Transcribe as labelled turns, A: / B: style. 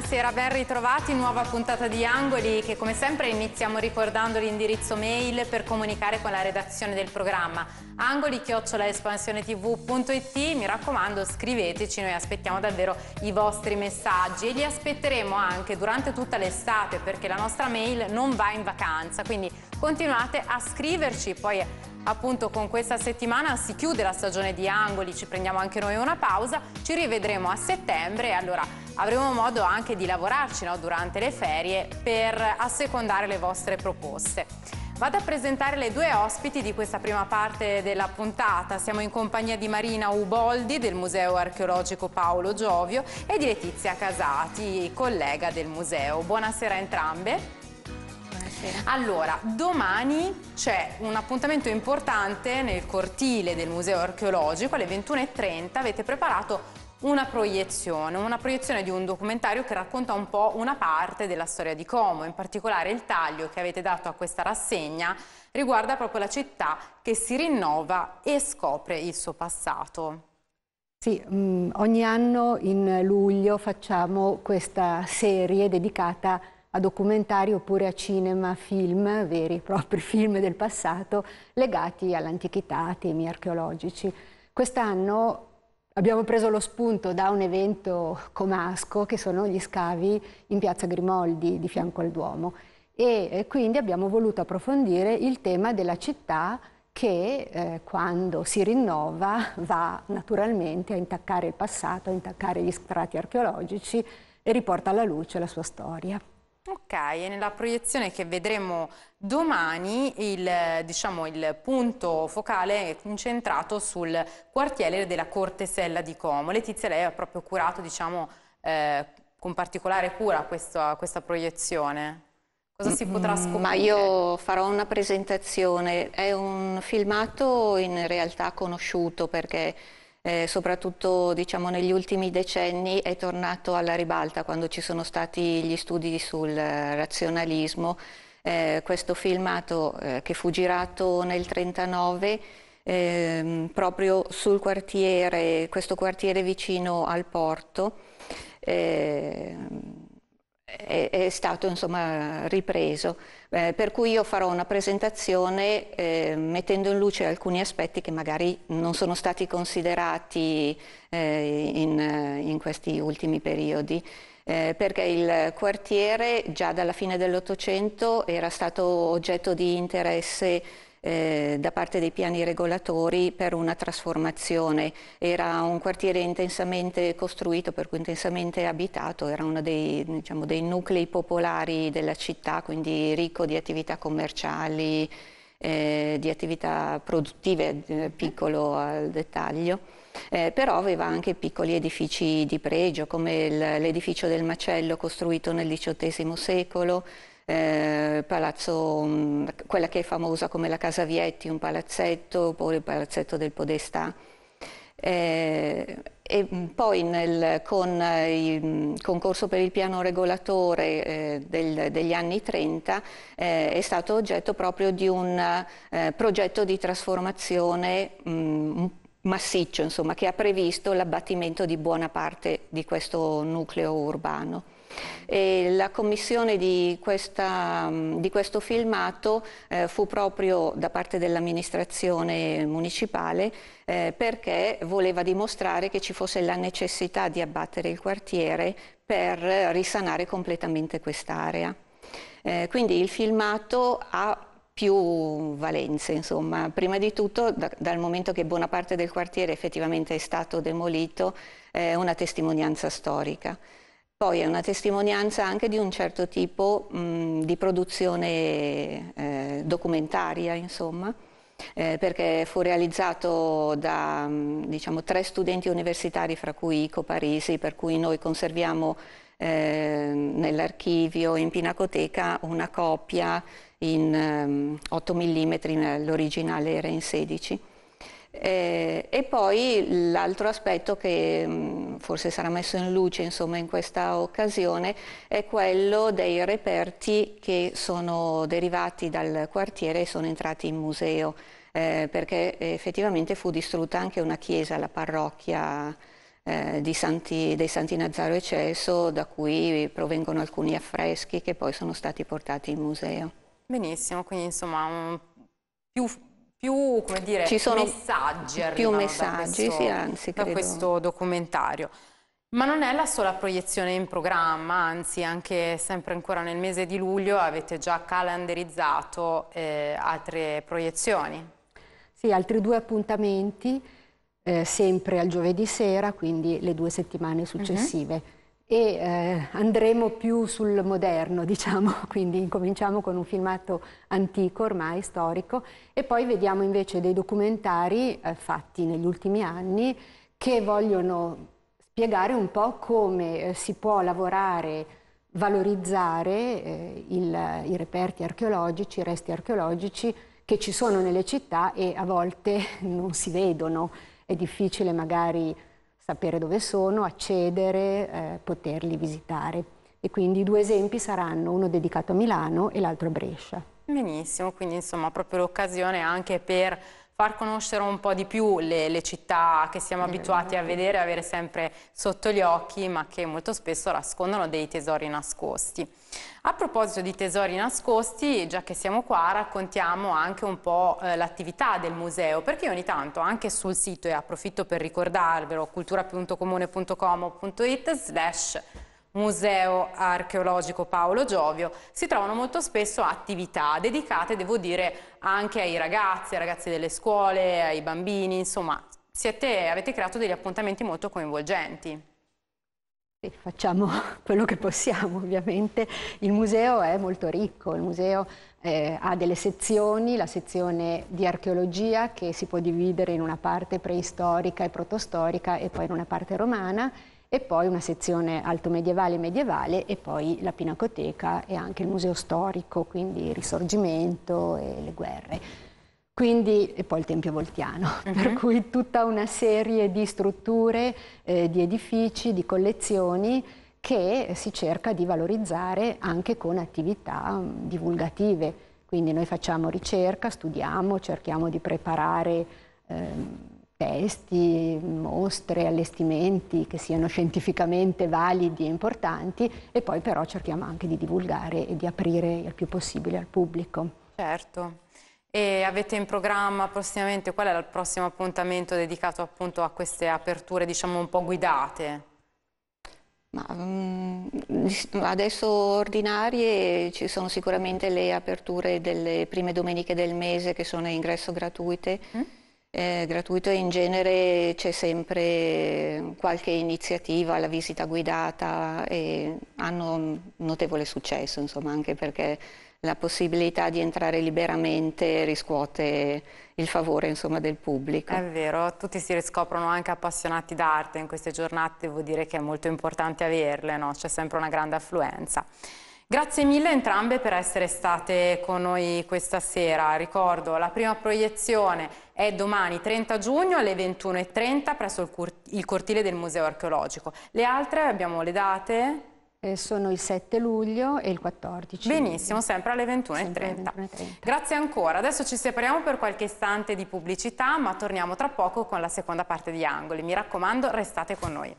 A: buonasera, ben ritrovati, nuova puntata di Angoli che come sempre iniziamo ricordando l'indirizzo mail per comunicare con la redazione del programma angoli-espansionetv.it mi raccomando scriveteci, noi aspettiamo davvero i vostri messaggi e li aspetteremo anche durante tutta l'estate perché la nostra mail non va in vacanza, quindi continuate a scriverci, poi appunto con questa settimana si chiude la stagione di Angoli, ci prendiamo anche noi una pausa, ci rivedremo a settembre e allora avremo modo anche di lavorarci no, durante le ferie per assecondare le vostre proposte. Vado a presentare le due ospiti di questa prima parte della puntata. Siamo in compagnia di Marina Uboldi del Museo Archeologico Paolo Giovio e di Letizia Casati, collega del museo. Buonasera a entrambe. Buonasera. Allora, domani c'è un appuntamento importante nel cortile del Museo Archeologico alle 21.30. Avete preparato una proiezione, una proiezione di un documentario che racconta un po' una parte della storia di Como, in particolare il taglio che avete dato a questa rassegna riguarda proprio la città che si rinnova e scopre il suo passato.
B: Sì, mh, mm, ogni anno in luglio facciamo questa serie dedicata a documentari oppure a cinema, film, veri e propri film del passato legati all'antichità, temi archeologici. Quest'anno Abbiamo preso lo spunto da un evento comasco che sono gli scavi in piazza Grimoldi di fianco al Duomo e eh, quindi abbiamo voluto approfondire il tema della città che eh, quando si rinnova va naturalmente a intaccare il passato, a intaccare gli strati archeologici e riporta alla luce la sua storia.
A: Ok, e nella proiezione che vedremo domani il, diciamo, il, punto focale è concentrato sul quartiere della Cortesella di Como. Letizia, lei ha proprio curato diciamo, eh, con particolare cura questa, questa proiezione. Cosa si potrà mm, mm, scoprire? Ma
C: io farò una presentazione, è un filmato in realtà conosciuto perché eh, soprattutto diciamo, negli ultimi decenni è tornato alla ribalta quando ci sono stati gli studi sul eh, razionalismo. Eh, questo filmato eh, che fu girato nel 1939 ehm, proprio sul quartiere, questo quartiere vicino al porto. Ehm, è, è stato insomma, ripreso, eh, per cui io farò una presentazione eh, mettendo in luce alcuni aspetti che magari non sono stati considerati eh, in, in, questi ultimi periodi. Eh, perché il quartiere già dalla fine dell'Ottocento era stato oggetto di interesse eh, da parte dei piani regolatori per una trasformazione. Era un quartiere intensamente costruito, per cui intensamente abitato, era uno dei, diciamo, dei nuclei popolari della città, quindi ricco di attività commerciali, eh, di attività produttive, eh, piccolo al dettaglio. Eh, però aveva anche piccoli edifici di pregio come l'edificio del Macello costruito nel XVIII secolo, eh, palazzo, mm, quella che è famosa come la Casa Vietti, un palazzetto, oppure il palazzetto del Podestà. Eh, e mm, poi nel, con eh, il mm, concorso per il piano regolatore eh, del, degli anni 30 eh, è stato oggetto proprio di un eh, progetto di trasformazione mh, massiccio insomma, che ha previsto l'abbattimento di buona parte di questo nucleo urbano. E la commissione di, questa, di questo filmato eh, fu proprio da parte dell'amministrazione municipale eh, perché voleva dimostrare che ci fosse la necessità di abbattere il quartiere per risanare completamente quest'area. Eh, quindi il filmato ha più valenze. Insomma. Prima di tutto, da, dal momento che buona parte del quartiere effettivamente è stato demolito, è una testimonianza storica. Poi è una testimonianza anche di un certo tipo mh, di produzione eh, documentaria, insomma, eh, perché fu realizzato da mh, diciamo, tre studenti universitari, fra cui Ico Parisi, per cui noi conserviamo Ehm, nell'archivio, in pinacoteca, una copia in ehm, 8 mm, l'originale era in 16. Eh, e poi l'altro aspetto che mh, mm, forse sarà messo in luce insomma, in questa occasione è quello dei reperti che sono derivati dal quartiere e sono entrati in museo, eh, perché effettivamente fu distrutta anche una chiesa, la parrocchia eh, Santi, dei Santi Nazaro e Celso, da cui provengono alcuni affreschi che poi sono stati portati in museo.
A: Benissimo, quindi insomma un, più, più dire, Ci sono messaggi più messaggi, da questo, sì, anzi, da questo documentario. Ma non è la sola proiezione in programma, anzi anche sempre ancora nel mese di luglio avete già calendarizzato eh, altre proiezioni.
B: Sì, altri due appuntamenti eh, sempre al giovedì sera, quindi le due settimane mhm. successive. Uh -huh. E eh, andremo più sul moderno, diciamo, quindi incominciamo con un filmato antico ormai, storico, e poi vediamo invece dei documentari eh, fatti negli ultimi anni che vogliono spiegare un po' come eh, si può lavorare valorizzare eh, il, i reperti archeologici, i resti archeologici che ci sono nelle città e a volte non si vedono è difficile magari sapere dove sono, accedere, eh, poterli visitare. E quindi i due esempi saranno uno dedicato a Milano e l'altro a Brescia.
A: Benissimo, quindi insomma proprio l'occasione anche per far conoscere un po' di più le, le città che siamo abituati a vedere, a avere sempre sotto gli occhi, ma che molto spesso nascondono dei tesori nascosti. A proposito di tesori nascosti, già che siamo qua, raccontiamo anche un po' eh, l'attività del museo, perché ogni tanto anche sul sito, e approfitto per ricordarvelo, cultura.comune.com.it slash Museo Archeologico Paolo Giovio, si trovano molto spesso attività dedicate, devo dire, anche ai ragazzi, ai ragazzi delle scuole, ai bambini, insomma, siete, avete creato degli appuntamenti molto coinvolgenti.
B: Facciamo quello che possiamo ovviamente, il museo è molto ricco, il museo eh, ha delle sezioni, la sezione di archeologia che si può dividere in una parte preistorica e protostorica e poi in una parte romana e poi una sezione alto medievale e medievale e poi la pinacoteca e anche il museo storico, quindi il risorgimento e le guerre. Quindi, e poi il Tempio Voltiano, uh -huh. per mhm. cui tutta una serie di strutture, eh, di edifici, di collezioni che si cerca di valorizzare anche con attività mm, divulgative. Quindi noi facciamo ricerca, studiamo, cerchiamo di preparare ehm, testi, mostre, allestimenti che siano scientificamente validi e importanti e poi però cerchiamo anche di divulgare e di aprire il più possibile al pubblico.
A: Certo. E avete in programma prossimamente, qual è il prossimo appuntamento dedicato appunto a queste aperture diciamo un po' guidate?
C: Ma, mm, adesso ordinarie ci sono sicuramente le aperture delle prime domeniche del mese che sono a ingresso gratuite. Mm? È gratuito e in genere c'è sempre qualche iniziativa, la visita guidata e hanno notevole successo, insomma, anche perché la possibilità di entrare liberamente riscuote il favore insomma, del pubblico. È
A: vero, tutti si riscoprono anche appassionati d'arte in queste giornate, devo dire che è molto importante averle, no? c'è sempre una grande affluenza. Grazie mille entrambe per essere state con noi questa sera. Ricordo, la prima proiezione è domani 30 giugno alle 21.30 presso il cortile del Museo Archeologico. Le altre abbiamo le date?
B: Eh, sono il 7 luglio e il 14. Benissimo,
A: sempre alle 21.30. 21 Grazie ancora. Adesso ci separiamo per qualche istante di pubblicità, ma torniamo tra poco con la seconda parte di Angoli. Mi raccomando, restate con noi.